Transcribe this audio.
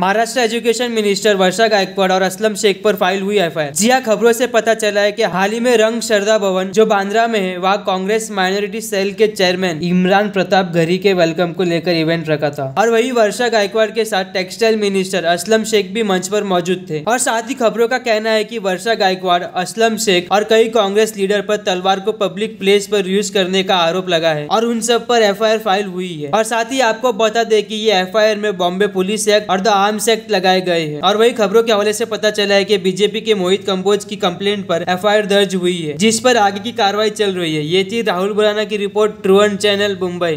Maharashtra education minister Varsha Gaikwad और असलम शेख पर file हुई एफआईआर जी जिया खबरों से पता चला है कि हाल ही में रंग श्रद्धा भवन जो बांद्रा में है वहाँ कांग्रेस माइनॉरिटी सेल के चेयरमैन इमरान प्रताप घरी के वेलकम को लेकर इवेंट रखा था और वही वर्षा गायकवाड़ के साथ टेक्सटाइल मिनिस्टर असलम शेख भी मंच पर मौजूद थे और साथ ही खबरों का कहना है की वर्षा गायकवाड़ असलम शेख और कई कांग्रेस लीडर पर तलवार को पब्लिक प्लेस पर यूज करने का आरोप लगा है और उन सब पर एफ फाइल हुई है और साथ ही आपको बता दे की ये एफ में बॉम्बे पुलिस एक्ट और द आर्म्स एक्ट लगाए गए हैं और वही खबरों के हवाले से पता चला है कि बीजेपी के मोहित कंबोज की कंप्लेंट पर एफआईआर दर्ज हुई है जिस पर आगे की कार्रवाई चल रही है ये थी राहुल बुराना की रिपोर्ट ट्रूवन चैनल मुंबई